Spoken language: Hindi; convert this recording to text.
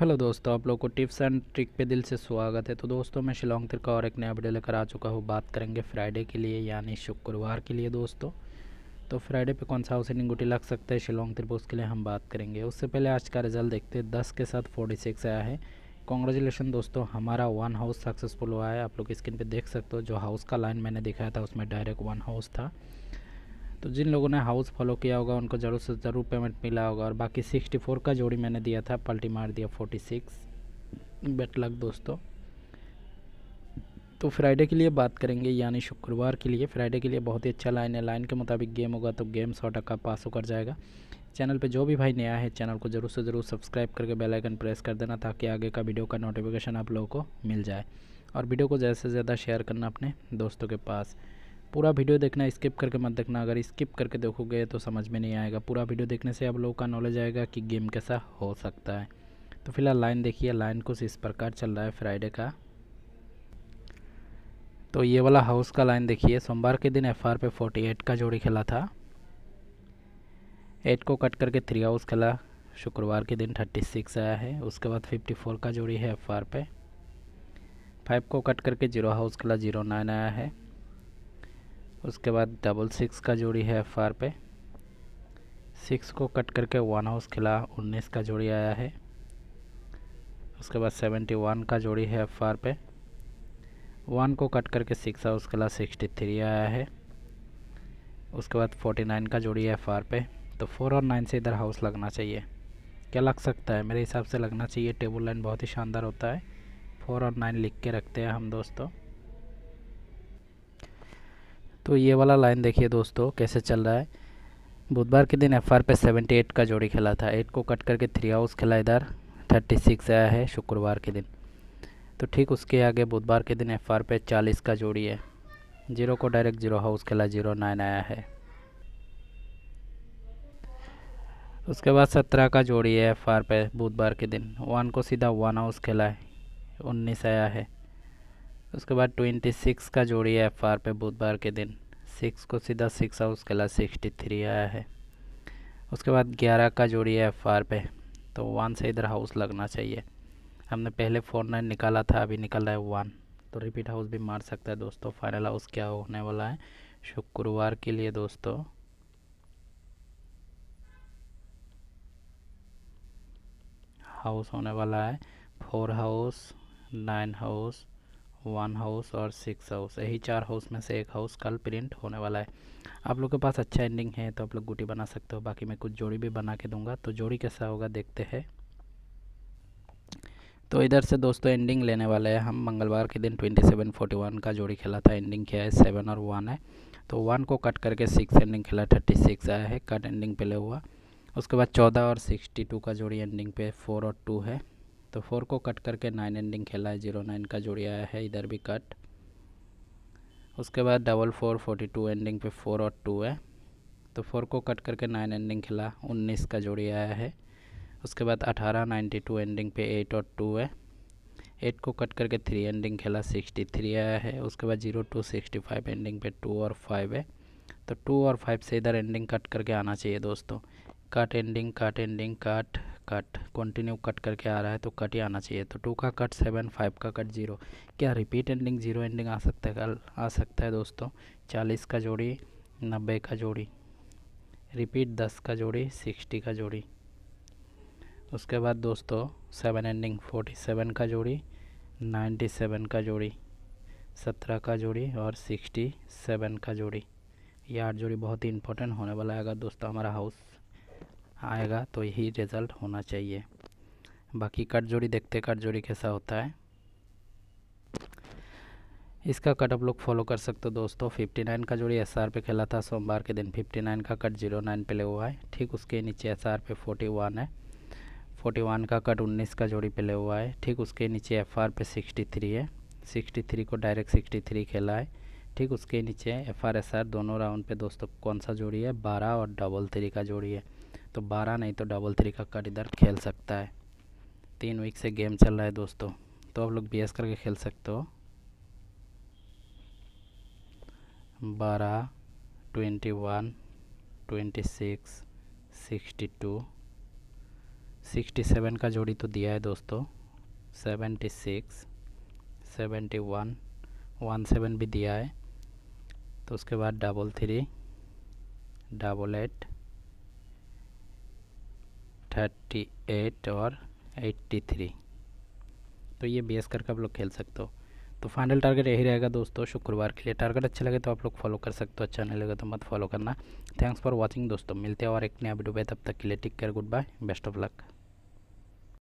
हेलो दोस्तों आप लोग को टिप्स एंड ट्रिक पे दिल से स्वागत है तो दोस्तों मैं शिलोंग तिरका और एक नया वीडियो लेकर आ चुका हूँ बात करेंगे फ्राइडे के लिए यानी शुक्रवार के लिए दोस्तों तो फ्राइडे पे कौन सा हाउस इनिंग गुटी लग सकता है शिलोंग तिरपा उसके लिए हम बात करेंगे उससे पहले आज का रिजल्ट देखते हैं दस के साथ फोर्टी सिक्स आया है कॉन्ग्रेचुलेसन दोस्तों हमारा वन हाउस सक्सेसफुल हुआ है आप लोग स्क्रीन पर देख सकते हो जो हाउस का लाइन मैंने दिखाया था उसमें डायरेक्ट वन हाउस था तो जिन लोगों ने हाउस फॉलो किया होगा उनको ज़रूर से ज़रूर पेमेंट मिला होगा और बाकी सिक्सटी फोर का जोड़ी मैंने दिया था पल्टी मार दिया फोर्टी सिक्स बेट लक दोस्तों तो फ्राइडे के लिए बात करेंगे यानी शुक्रवार के लिए फ्राइडे के लिए बहुत ही अच्छा लाइन है लाइन के मुताबिक गेम होगा तो गेम सौ टक्का पास होकर जाएगा चैनल पे जो भी भाई नया है चैनल को ज़रूर से ज़रूर सब्सक्राइब करके बेल आइकन प्रेस कर देना ताकि आगे का वीडियो का नोटिफिकेशन आप लोगों को मिल जाए और वीडियो को ज़्यादा से ज़्यादा शेयर करना अपने दोस्तों के पास पूरा वीडियो देखना स्किप करके मत देखना अगर स्किप करके देखोगे तो समझ में नहीं आएगा पूरा वीडियो देखने से आप लोगों का नॉलेज आएगा कि गेम कैसा हो सकता है तो फिलहाल लाइन देखिए लाइन कुछ इस प्रकार चल रहा है फ्राइडे का तो ये वाला हाउस का लाइन देखिए सोमवार के दिन एफ आर पे फोर्टी एट का जोड़ी खेला था एट को कट करके थ्री हाउस खेला शुक्रवार के दिन थर्टी सिक्स आया है उसके बाद फिफ्टी फोर का जोड़ी है एफ आर पे फाइव को कट करके जीरो हाउस खेला जीरो नाइन आया है उसके बाद डबल सिक्स का जोड़ी है एफ आर पे सिक्स को कट करके वन हाउस खिला उन्नीस का जोड़ी आया है उसके बाद सेवेंटी वन का जोड़ी है एफ आर पे वन को कट करके सिक्स हाउस खिला सिक्सटी थ्री आया है उसके बाद फोर्टी नाइन का जोड़ी है एफ आर पे तो फोर और नाइन से इधर हाउस लगना चाहिए क्या लग सकता है मेरे हिसाब से लगना चाहिए टेबल लाइन बहुत ही शानदार होता है फोर और नाइन लिख के रखते हैं हम दोस्तों तो ये वाला लाइन देखिए दोस्तों कैसे चल रहा है बुधवार के दिन एफ आर पे सेवेंटी एट का जोड़ी खेला था एट को कट करके थ्री हाउस खेला इधर थर्टी सिक्स आया है शुक्रवार के दिन तो ठीक उसके आगे बुधवार के दिन एफ आर पे चालीस का जोड़ी है जीरो को डायरेक्ट जीरो हाउस खेला जीरो नाइन आया है उसके बाद सत्रह का जोड़ी है एफ आर पे बुधवार के दिन वन को सीधा वन हाउस खेला है उन्नीस आया है उसके बाद ट्वेंटी सिक्स का जोड़ी है एफ आर पे बुधवार के दिन सिक्स को सीधा सिक्स और उसके अलावा सिक्सटी थ्री आया है उसके बाद ग्यारह का जोड़ी है एफ आर पे तो वन से इधर हाउस लगना चाहिए हमने पहले फोर नाइन निकाला था अभी निकल रहा है वन तो रिपीट हाउस भी मार सकता है दोस्तों फाइनल हाउस क्या होने वाला है शुक्रवार के लिए दोस्तों हाउस होने वाला है four house nine house one house और सिक्स हाउस यही चार हाउस में से एक हाउस कल प्रिंट होने वाला है आप लोग के पास अच्छा एंडिंग है तो आप लोग गुटी बना सकते हो बाकी मैं कुछ जोड़ी भी बना के दूंगा तो जोड़ी कैसा होगा देखते हैं तो इधर से दोस्तों एंडिंग लेने वाले हैं हम मंगलवार के दिन ट्वेंटी सेवन फोर्टी वन का जोड़ी खेला था एंडिंग क्या है सेवन और वन है तो वन को कट करके सिक्स एंडिंग खेला थर्टी सिक्स आया है कट एंडिंग पहले हुआ उसके बाद चौदह और सिक्सटी टू का जोड़ी एंडिंग पे फोर और टू है तो फोर को कट करके नाइन एंडिंग खेला है जीरो नाइन का जोड़ी आया है इधर भी कट उसके बाद double four forty two ending पे फोर और टू है तो फोर को कट करके नाइन एंडिंग खेला उन्नीस का जोड़ी आया है उसके बाद अठारह नाइन्टी टू एंडिंग पे एट और टू है एट को कट करके थ्री एंडिंग खेला सिक्सटी थ्री आया है उसके बाद zero two sixty five ending पे टू और फाइव है तो टू और फाइव से इधर एंडिंग कट करके आना चाहिए दोस्तों cut ending cut ending cut cut continue cut करके आ रहा है तो कट ही आना चाहिए तो टू का कट सेवन फाइव का कट जीरो क्या रिपीट एंडिंग जीरो एंडिंग आ सकता है कल आ सकता है दोस्तों चालीस का जोड़ी नब्बे का जोड़ी रिपीट दस का जोड़ी सिक्सटी का जोड़ी उसके बाद दोस्तों सेवन एंडिंग फोर्टी सेवन का जोड़ी नाइन्टी सेवन का जोड़ी सत्रह का जोड़ी और सिक्सटी सेवन का जोड़ी ये आठ जोड़ी बहुत ही इंपॉर्टेंट होने वाला है अगर दोस्तों हमारा हाउस आएगा तो यही रिज़ल्ट होना चाहिए बाकी कट जोड़ी देखते कट जोड़ी कैसा होता है इसका कट आप लोग फॉलो कर सकते हो दोस्तों 59 का जोड़ी एस पे खेला था सोमवार के दिन 59 का कट 09 पे ले हुआ है ठीक उसके नीचे एस पे 41 है 41 का कट 19 का जोड़ी पे ले हुआ है ठीक उसके नीचे एफ पे 63 है 63 को डायरेक्ट 63 खेला है ठीक उसके नीचे एफ आर दोनों राउंड पे दोस्तों कौन सा जोड़ी है बारह और डबल थ्री का जोड़ी है तो बारह नहीं तो डबल थ्री का कट इधर खेल सकता है तीन वीक से गेम चल रहा है दोस्तों तो आप लोग बी एस करके खेल सकते हो बारह twenty one twenty six sixty two sixty seven का जोड़ी तो दिया है दोस्तों seventy six seventy one one seven भी दिया है तो उसके बाद double three double eight thirty eight और एट्टी थ्री तो ये बेस करके आप लोग खेल सकते हो तो फाइनल टारगेट यही रहेगा दोस्तों शुक्रवार के लिए टारगेट अच्छा लगे तो आप लोग फॉलो कर सकते हो अच्छा नहीं लगे तो मत फॉलो करना थैंक्स फॉर वॉचिंग दोस्तों मिलते हैं और एक नया वीडियो पे तब तक के लिए take care goodbye best of luck